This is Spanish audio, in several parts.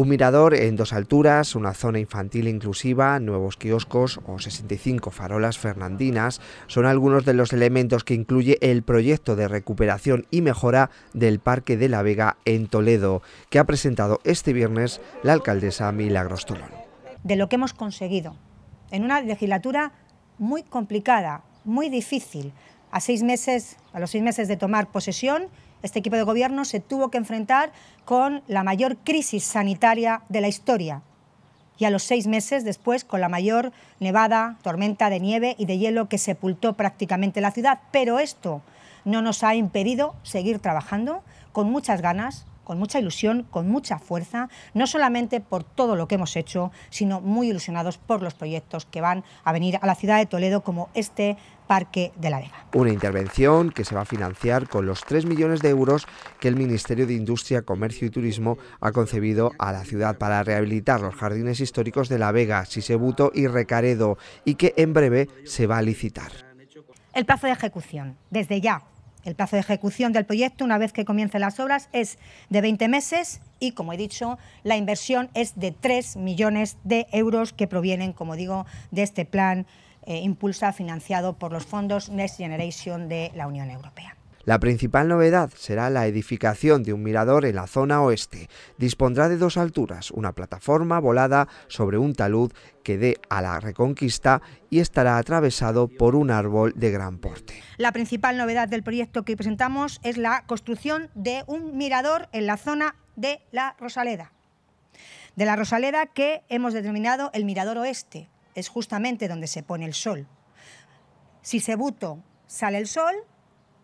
Un mirador en dos alturas, una zona infantil inclusiva, nuevos kioscos o 65 farolas fernandinas son algunos de los elementos que incluye el proyecto de recuperación y mejora del Parque de la Vega en Toledo, que ha presentado este viernes la alcaldesa Milagros Tolón. De lo que hemos conseguido en una legislatura muy complicada, muy difícil, a seis meses, a los seis meses de tomar posesión este equipo de gobierno se tuvo que enfrentar con la mayor crisis sanitaria de la historia y a los seis meses después con la mayor nevada, tormenta de nieve y de hielo que sepultó prácticamente la ciudad. Pero esto no nos ha impedido seguir trabajando con muchas ganas, con mucha ilusión, con mucha fuerza, no solamente por todo lo que hemos hecho, sino muy ilusionados por los proyectos que van a venir a la ciudad de Toledo como este Parque de la Vega. Una intervención que se va a financiar con los 3 millones de euros que el Ministerio de Industria, Comercio y Turismo ha concebido a la ciudad para rehabilitar los jardines históricos de La Vega, Sisebuto y Recaredo y que en breve se va a licitar. El plazo de ejecución, desde ya, el plazo de ejecución del proyecto, una vez que comiencen las obras, es de 20 meses y, como he dicho, la inversión es de 3 millones de euros que provienen, como digo, de este plan eh, Impulsa financiado por los fondos Next Generation de la Unión Europea. La principal novedad será la edificación de un mirador en la zona oeste. Dispondrá de dos alturas, una plataforma volada sobre un talud que dé a la Reconquista y estará atravesado por un árbol de gran porte. La principal novedad del proyecto que presentamos es la construcción de un mirador en la zona de la Rosaleda. De la Rosaleda que hemos determinado... el Mirador Oeste, es justamente donde se pone el sol. Si se buto sale el sol,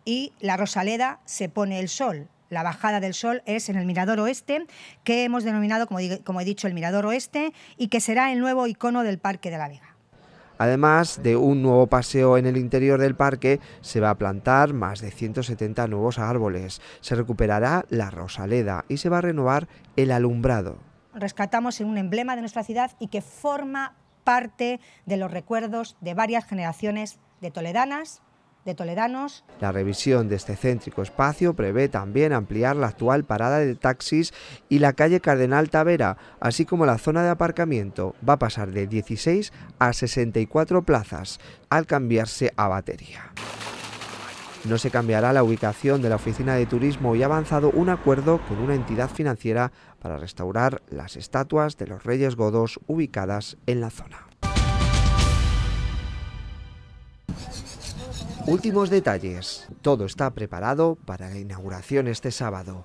y la Rosaleda se pone el sol. La bajada del sol es en el Mirador Oeste, que hemos denominado, como, he dicho, el Mirador Oeste, y que será el nuevo icono del Parque de la Vega. Además de un nuevo paseo en el interior del parque, se va a plantar más de 170 nuevos árboles, se recuperará la rosaleda y se va a renovar el alumbrado. Rescatamos en un emblema de nuestra ciudad y que forma parte de los recuerdos de varias generaciones de toledanas la revisión de este céntrico espacio prevé también ampliar la actual parada de taxis y la calle Cardenal Tavera, así como la zona de aparcamiento. Va a pasar de 16 a 64 plazas al cambiarse a batería. No se cambiará la ubicación de la oficina de turismo y ha avanzado un acuerdo con una entidad financiera para restaurar las estatuas de los reyes godos ubicadas en la zona. Últimos detalles. Todo está preparado para la inauguración este sábado.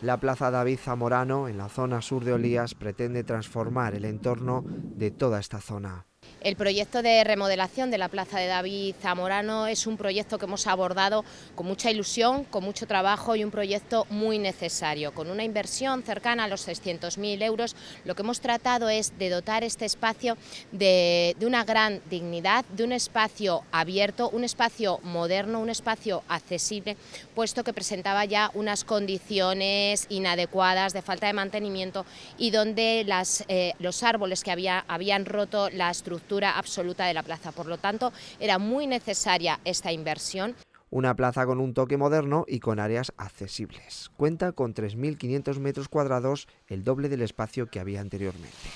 La Plaza David Zamorano, en la zona sur de Olías, pretende transformar el entorno de toda esta zona. El proyecto de remodelación de la Plaza de David Zamorano es un proyecto que hemos abordado con mucha ilusión, con mucho trabajo y un proyecto muy necesario. Con una inversión cercana a los 600.000 euros, lo que hemos tratado es de dotar este espacio de, una gran dignidad, de un espacio abierto, un espacio moderno, un espacio accesible, puesto que presentaba ya unas condiciones inadecuadas de falta de mantenimiento y donde eh, los árboles que había, habían roto la estructura absoluta de la plaza. Por lo tanto, era muy necesaria esta inversión. Una plaza con un toque moderno y con áreas accesibles. Cuenta con 3.500 metros cuadrados, el doble del espacio que había anteriormente.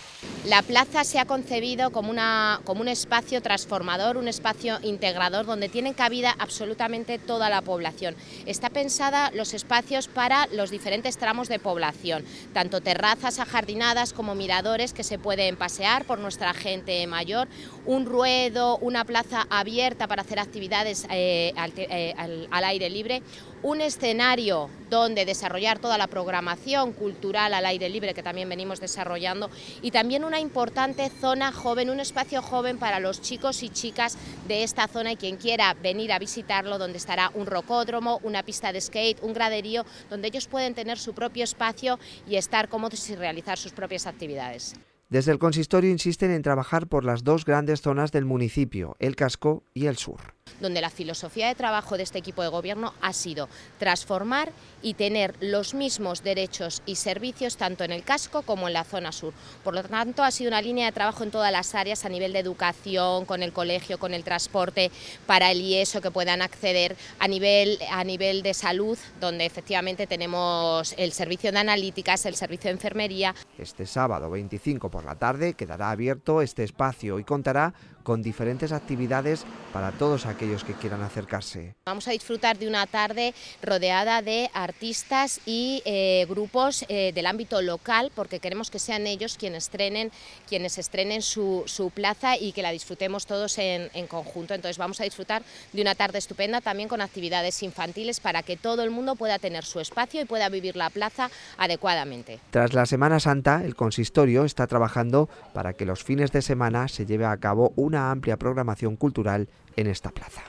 La plaza se ha concebido como, una, como un espacio transformador, un espacio integrador donde tienen cabida absolutamente toda la población. Está pensada los espacios para los diferentes tramos de población, tanto terrazas ajardinadas como miradores que se pueden pasear por nuestra gente mayor, un ruedo, una plaza abierta para hacer actividades eh, eh, al aire libre, un escenario donde desarrollar toda la programación cultural al aire libre que también venimos desarrollando y también una importante zona joven, un espacio joven para los chicos y chicas de esta zona y quien quiera venir a visitarlo, donde estará un rocódromo, una pista de skate, un graderío, donde ellos pueden tener su propio espacio y estar cómodos y realizar sus propias actividades. Desde el consistorio insisten en trabajar por las dos grandes zonas del municipio, el casco y el sur donde la filosofía de trabajo de este equipo de gobierno ha sido transformar y tener los mismos derechos y servicios tanto en el casco como en la zona sur. Por lo tanto, ha sido una línea de trabajo en todas las áreas a nivel de educación, con el colegio, con el transporte, para el IESO que puedan acceder a nivel, a nivel de salud, donde efectivamente tenemos el servicio de analíticas, el servicio de enfermería. Este sábado 25 por la tarde quedará abierto este espacio y contará con diferentes actividades para todos aquellos que quieran acercarse. Vamos a disfrutar de una tarde rodeada de artistas y eh, grupos eh, del ámbito local, porque queremos que sean ellos quienes estrenen, quienes estrenen su, plaza y que la disfrutemos todos en conjunto. Entonces vamos a disfrutar de una tarde estupenda también con actividades infantiles para que todo el mundo pueda tener su espacio y pueda vivir la plaza adecuadamente. Tras la Semana Santa, el consistorio está trabajando para que los fines de semana se lleve a cabo una amplia programación cultural en esta plaza.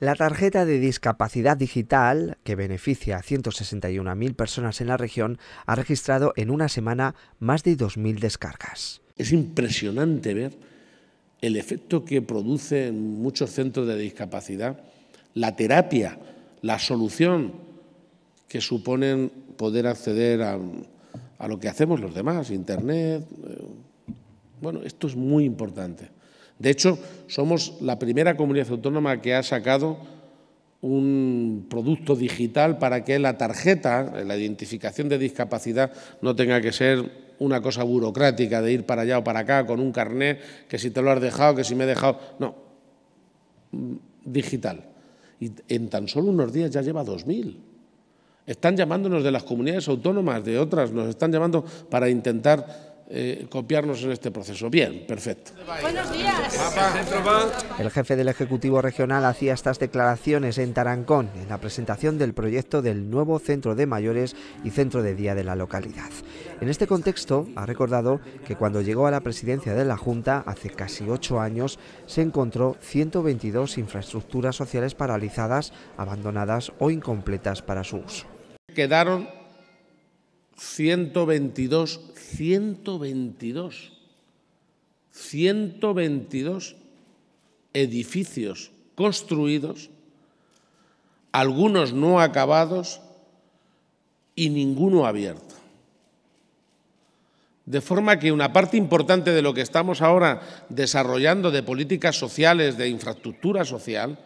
La tarjeta de discapacidad digital, que beneficia a 161.000 personas en la región, ha registrado en una semana más de 2.000 descargas. Es impresionante ver el efecto que produce en muchos centros de discapacidad la terapia, la solución que suponen poder acceder a, a lo que hacemos los demás, Internet, bueno, esto es muy importante. De hecho, somos la primera comunidad autónoma que ha sacado un producto digital para que la tarjeta, la identificación de discapacidad, no tenga que ser una cosa burocrática de ir para allá o para acá con un carnet, que si te lo has dejado, que si me he dejado. No, digital. Y en tan solo unos días ya lleva 2.000. Están llamándonos de las comunidades autónomas, de otras, nos están llamando para intentar eh, copiarnos en este proceso. Bien, perfecto. Buenos días. El jefe del Ejecutivo Regional hacía estas declaraciones en Tarancón, en la presentación del proyecto del nuevo centro de mayores y centro de día de la localidad. En este contexto, ha recordado que cuando llegó a la presidencia de la Junta, hace casi ocho años, se encontró 122 infraestructuras sociales paralizadas, abandonadas o incompletas para su uso. Quedaron 122, 122, 122 edificios construidos, algunos no acabados y ninguno abierto. De forma que una parte importante de lo que estamos ahora desarrollando de políticas sociales, de infraestructura social,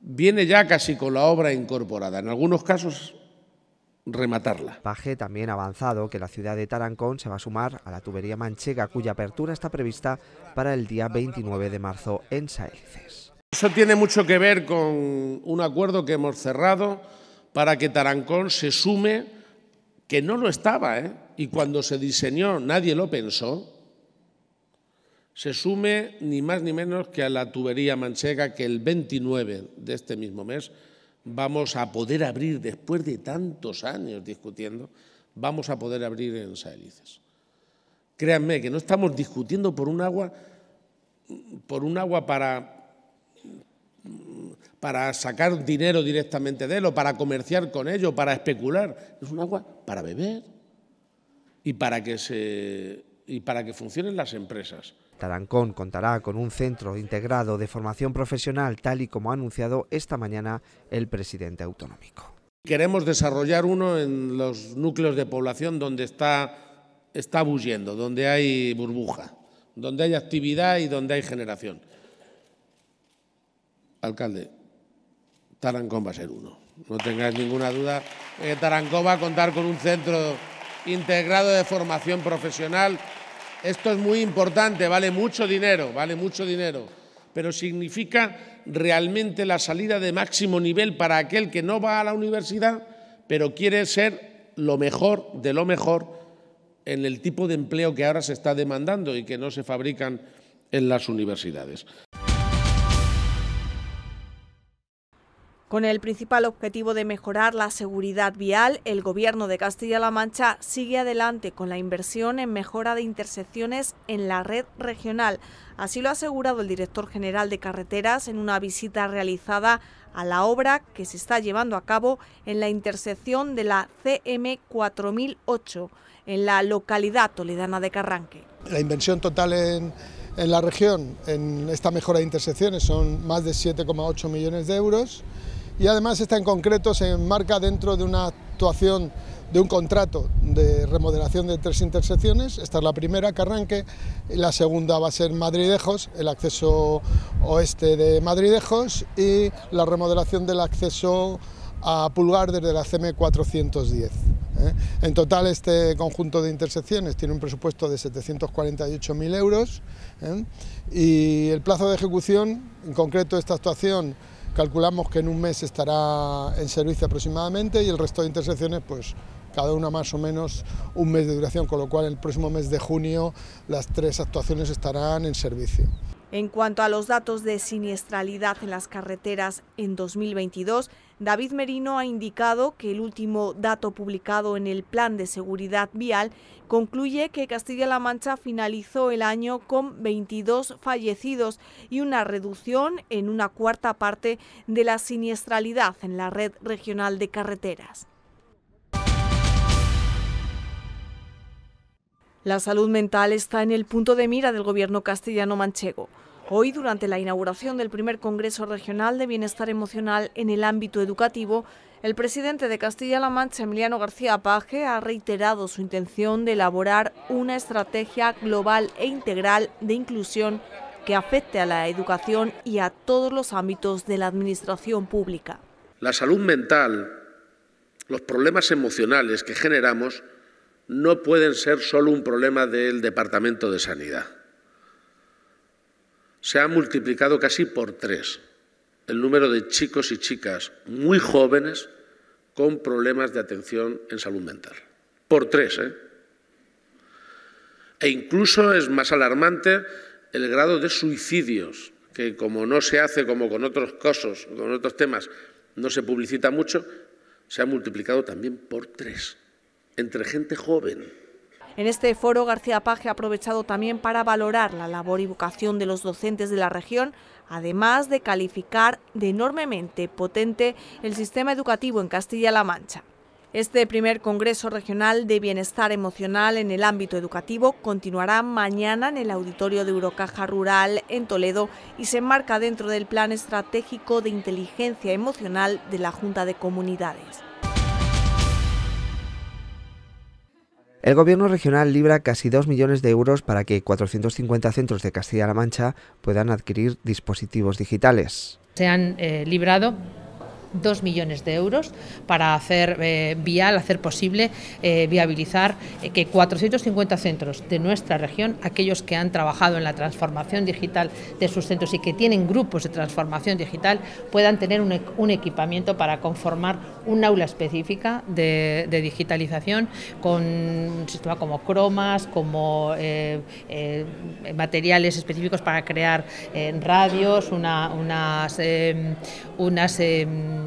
viene ya casi con la obra incorporada. En algunos casos rematarla. Paje también ha avanzado que la ciudad de Tarancón se va a sumar a la tubería manchega cuya apertura está prevista para el día 29 de marzo en Saíces. Eso tiene mucho que ver con un acuerdo que hemos cerrado para que Tarancón se sume, que no lo estaba, ¿eh? y cuando se diseñó nadie lo pensó, se sume ni más ni menos que a la tubería manchega que el 29 de este mismo mes vamos a poder abrir, después de tantos años discutiendo, vamos a poder abrir en Salices. Créanme que no estamos discutiendo por un agua, por un agua para, para sacar dinero directamente de él o para comerciar con ello, para especular. Es un agua para beber y para que, se, y para que funcionen las empresas. Tarancón contará con un centro integrado de formación profesional, tal y como ha anunciado esta mañana el presidente autonómico. Queremos desarrollar uno en los núcleos de población donde está, está bulliendo, donde hay burbuja, donde hay actividad y donde hay generación. Alcalde, Tarancón va a ser uno. No tengáis ninguna duda Tarancón va a contar con un centro integrado de formación profesional esto es muy importante, vale mucho dinero, vale mucho dinero, pero significa realmente la salida de máximo nivel para aquel que no va a la universidad, pero quiere ser lo mejor de lo mejor en el tipo de empleo que ahora se está demandando y que no se fabrican en las universidades. Con el principal objetivo de mejorar la seguridad vial, el Gobierno de Castilla-La Mancha sigue adelante con la inversión en mejora de intersecciones en la red regional. Así lo ha asegurado el director general de carreteras en una visita realizada a la obra que se está llevando a cabo en la intersección de la CM 4008 en la localidad toledana de Carranque. La inversión total en, en la región en esta mejora de intersecciones son más de 7,8 millones de euros y además esta en concreto se enmarca dentro de una actuación de un contrato de remodelación de tres intersecciones. Esta es la primera, que arranque, La segunda va a ser Madridejos, el acceso oeste de Madridejos y la remodelación del acceso a Pulgar desde la CM410. ¿eh? En total este conjunto de intersecciones tiene un presupuesto de 748.000 euros ¿eh? y el plazo de ejecución, en concreto esta actuación, Calculamos que en un mes estará en servicio aproximadamente y el resto de intersecciones, pues cada una más o menos un mes de duración, con lo cual el próximo mes de junio las tres actuaciones estarán en servicio. En cuanto a los datos de siniestralidad en las carreteras en 2022, David Merino ha indicado que el último dato publicado en el Plan de Seguridad Vial concluye que Castilla-La Mancha finalizó el año con 22 fallecidos y una reducción en una cuarta parte de la siniestralidad en la red regional de carreteras. La salud mental está en el punto de mira del gobierno castellano manchego. Hoy, durante la inauguración del primer Congreso Regional de Bienestar Emocional en el ámbito educativo, el presidente de Castilla-La Mancha, Emiliano García Paje, ha reiterado su intención de elaborar una estrategia global e integral de inclusión que afecte a la educación y a todos los ámbitos de la administración pública. La salud mental, los problemas emocionales que generamos, no pueden ser solo un problema del Departamento de Sanidad. Se ha multiplicado casi por tres el número de chicos y chicas muy jóvenes con problemas de atención en salud mental. Por tres, ¿eh? E incluso es más alarmante el grado de suicidios, que como no se hace como con otros casos, con otros temas, no se publicita mucho, se ha multiplicado también por tres entre gente joven. En este foro, García Paje ha aprovechado también para valorar la labor y vocación de los docentes de la región, además de calificar de enormemente potente el sistema educativo en Castilla-La Mancha. Este primer Congreso Regional de Bienestar Emocional en el ámbito educativo continuará mañana en el auditorio de Eurocaja Rural en Toledo y se enmarca dentro del Plan Estratégico de Inteligencia Emocional de la Junta de Comunidades. El gobierno regional libra casi 2 millones de euros para que 450 centros de Castilla-La Mancha puedan adquirir dispositivos digitales. Se han eh, librado 2 millones de euros para hacer eh, vial, hacer posible eh, viabilizar eh, que 450 centros de nuestra región, aquellos que han trabajado en la transformación digital de sus centros y que tienen grupos de transformación digital, puedan tener un, equipamiento para conformar un aula específica de, digitalización con un sistema como cromas, como materiales específicos para crear radios, unas, em, unas em,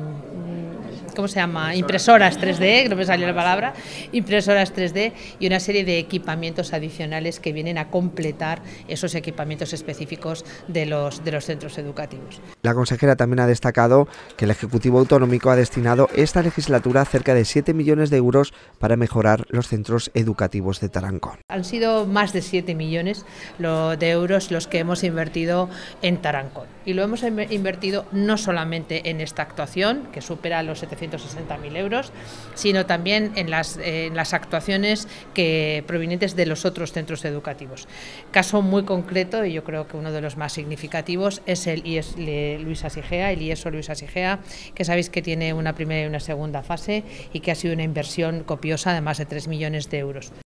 ¿cómo se llama? Impresoras 3D, no me salió la ah, palabra, impresoras 3D y una serie de equipamientos adicionales que vienen a completar esos equipamientos específicos de los, de los centros educativos. La consejera también ha destacado que el Ejecutivo Autonómico ha destinado esta legislatura cerca de 7 millones de euros para mejorar los centros educativos de Tarancón. Han sido más de 7 millones de euros los que hemos invertido en Tarancón y lo hemos invertido no solamente en esta actuación que supera los 700 160.000 euros, sino también en las, actuaciones que provenientes de los otros centros educativos. Caso muy concreto, y yo creo que uno de los más significativos, es el IES Luis Asigea, el IESO Luis Asigea, que sabéis que tiene una primera y una segunda fase y que ha sido una inversión copiosa de más de 3 millones de euros.